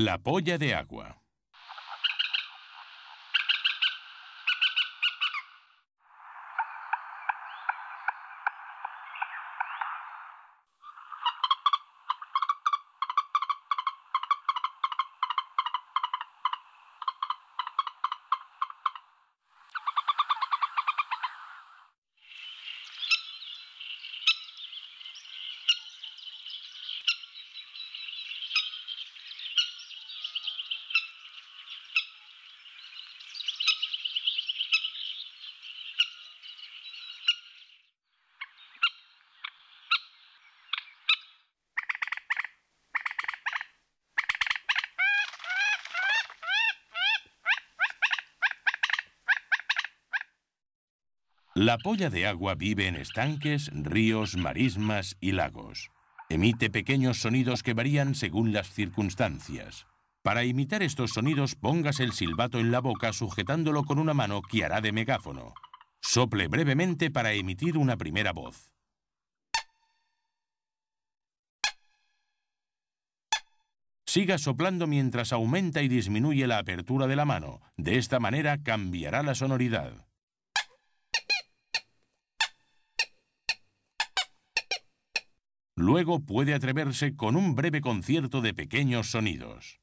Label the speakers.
Speaker 1: La polla de agua.
Speaker 2: La polla de agua vive en estanques, ríos, marismas y lagos. Emite pequeños sonidos que varían según las circunstancias. Para imitar estos sonidos, pongas el silbato en la boca sujetándolo con una mano que hará de megáfono. Sople brevemente para emitir una primera voz. Siga soplando mientras aumenta y disminuye la apertura de la mano. De esta manera cambiará la sonoridad. Luego puede atreverse con un breve concierto de pequeños sonidos.